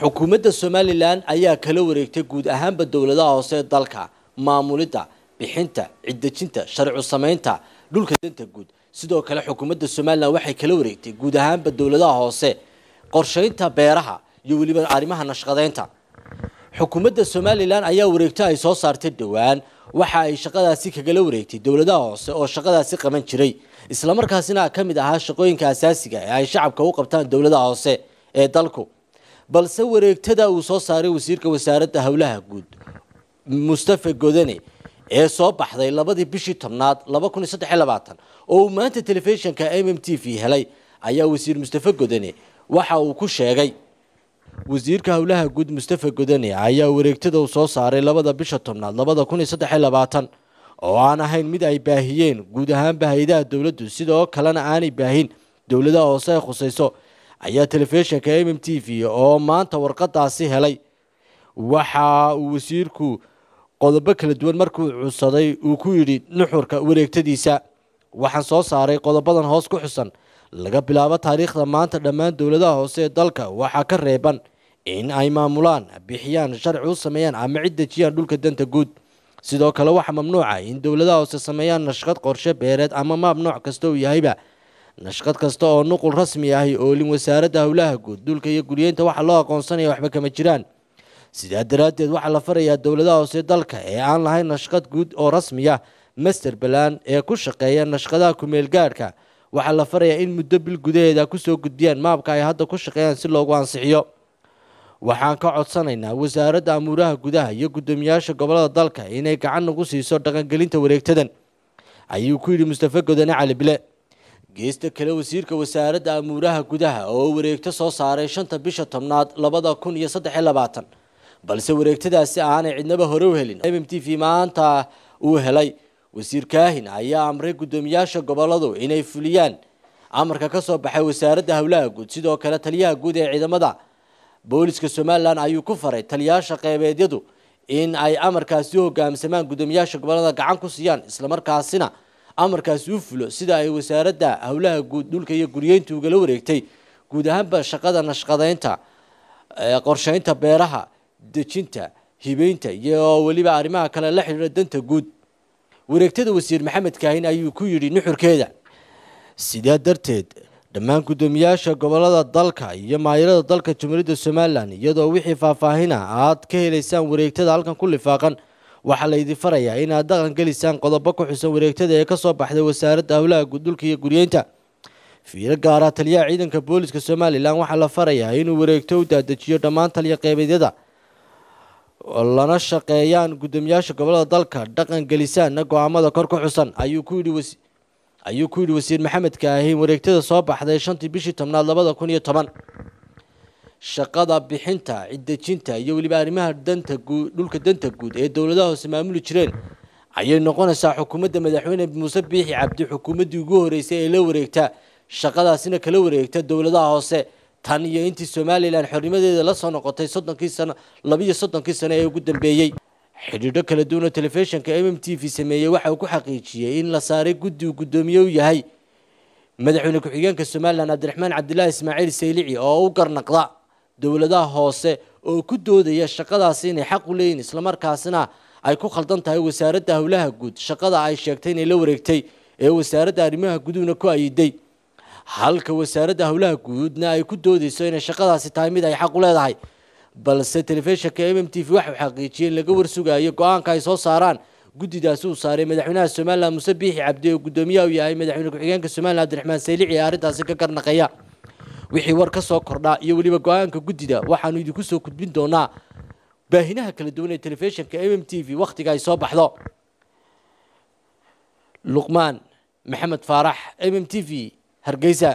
xukuumadda somalilan ayaa kala wareegtay guud ahaanba dowladaha hoose ee dalka maamulidda bixinta ciddejinta sharcu samaynta dhulka danta guud sidoo kale xukuumadda somalilan waxay kala wareegtay guud ahaanba dowladaha hoose qorshaynta beeraha iyo weliba arrimaha nashqadeynta xukuumadda somalilan ayaa wareegto ay soo saartay dhowaan waxa ay shaqadaasi kagala wareegtay dowladaha hoose oo shaqadaasi qaban jiray islamarkaasina ka mid ahaa shaqooyinka asaasiga ah ee ay shacabka u qabtaan dowladaha hoose ee dalku balse wareegtada uu soo saaray wasiirka wasaaradda howlaha guud mustafa godane ee soo baxday labadii bishii tobnaad laba oo uu maanta telefishinka m m t v helay ayaa wasiir mustafe godane waxa uu ku sheegay wasiirka howlaha guud mustafa godane ayaa wareegtada uu soo saaray labada bisha tobnaad labada labaatan oo aan ahayn mid ay baahiyeen guud ahaanba hay-adaha dowladdu sidoo kalena aanay baahin dowladaha hoose ay khusayso ayaa telefishinka m m t v oo maanta warqadaasi helay waxa uu wasiirku qodobo kala duwan markuu cudsaday uu ku yidhi nuxurka wareegtadiisa waxaan soo saaray qodobadan hoos ku xusan laga bilaabo taariikhda maanta dhammaan dowladaha hoose ee dalka waxaa ka reeban in ay maamulaan bixiyaan sharci u sameeyaan ama cid dejiyaan dhulka danta guud sidoo kale waxaa mamnuuca in dowladaha hoose sameeyaan nashqad qorshe beereed ama maab nooc kasta uu yahayba nashqad kasta oo nuqul rasmi ahi oolin wasaaradda ah howlaha guud duulka iyo guryeynta waxaa loo aqoonsanaya waxba kama jiraan sidaa daraaddeed waxaa la farayaa dowladaha hoose dalka ee aan lahayn nashqad guud oo rasmiya ah, master balan ee ku shaqeeya nashqadaha kumeel gaadhka waxaa la farayaa in muddo bil gudaheeda kusoo gudbiyaan maabka ay hadda ku shaqeeyaan si loogu ansixiyo waxaan ka codsanaynaa wasaaradda amuuraha gudaha iyo guddoomiyaasha gobolada dalka inay gacan nagu siiso dhaqangelinta wareegtadan ayuu ku yidhi mustafe godane cali bile geesta kale wasiirka wasaaradda amuuraha gudaha oo wareegto soo saaray shanta bisha tobnaad labada kun iyo saddex iyo labaatan balse wareegtadaasi aanay cidnaba hore u helin m m t v maanta uu helay wasiir kaahin ayaa amray guddoomiyaasha gobolladu inay fuliyaan amarka ka soo baxay wasaaradda howlaha guud sidoo kale taliyaha guud ee ciidamada booliska somalilan ayuu ku faray taliyaasha qeybeedyadu in ay amarkaasi u hogaamsamaan guddoomiyaasha gobollada gacan ku siiyaan islamarkaasina amarkaas u fulo sida ay wasaaradda howlaha guud dhulka iyo guryeynta ugala wareegtay guud ahaanba shaqada nashqadeynta qorsheynta beeraha dejinta hibeynta iyo weliba arrimaha kale la xidhiira danta guud wareegtada wasiir maxamed kaahin ayuu ku yidhi nuxurkeeda sidaa darteed dhammaan guddoomiyaasha gobolada dalka iyo maayarada dalka jumhuuriyadda somalilan iyadoo wixii faahfaahina ah aad ka helaysaan wareegtada halkan ku lifaaqan waxaa laydi farayaa inaad dhaqan gelisaan qodobo ku xusan wareegtada ee kasoo baxday wasaaradda howlaha dhulka iyo guryeynta fiiro gaara ah taliyaha ciidanka booliska somalilan waxaa la farayaa inuu wareegto u daadejiyo dhammaan taliya qeybeedyada lana shaqeeyaan guddoomiyaasha gobolada dalka dhaqan gelisaanna go-aamada kor ku xusan ayuu ku yidhi wasiir maxamed kaahin wareegtada soo baxday shantii bishii tobnaad labada kun iyo toban shaqada bixinta ciddejinta iyo weliba arrimaha danta guud dhulka danta guud ee dowladaha hoose maamuli jireen ayay noqonaysaa xukuumadda madaxweyne muuse biixi cabdi xukuumaddii ugu horreysay ee la wareegta shaqadaasina kala wareegta dowladaha hoose tan iyo intii somalilan xornimadeeda lasoo noqotay soddonkii sano labaiyo soddonkii sano ee ugu dambeeyey xidhiidho kala duwan oo telefishinka m m t v sameeyey waxa uu ku xaqiijiyey in la saaray guddi uu guddoomiye u yahay madaxweyne ku-xigeenka somalilan cabdiraxmaan cabdilaahi ismaaciil seylici oo u garnaqda dowladaha hoose oo ku doodaya shaqadaasi inay xaq u leeyihin islamarkaasina ay ku khaldan tahay wasaaradda howlaha guud shaqada ay sheegtay inay la wareegtay ee wasaaradda arrimaha guduhuna ku ayiday halka wasaaradda howlaha guudna ay ku doodayso inay shaqadaasi tahay mid ay xaq u leedahay balse telefishinka m m t v waxau xaqiijiyey in laga warsugayo go-aanka ay soo saaraan guddidaasi uu saaray madaxweynaha somalilan muse biixi cabdi oo guddoomiyaha u yahay madaxweyne ku-xigeenka somalilan abdiraxmaan saylici ee arrintaasi ka garnaqaya wixii war ka soo kordhaa iyo weliba go-aanka guddida waxaanu idinku soo gudbin doonaa baahinaha kala duwan ee telefishinka m m t v wakhtiga ay soo baxdo luqmaan maxamed faarax m m t v hargeysa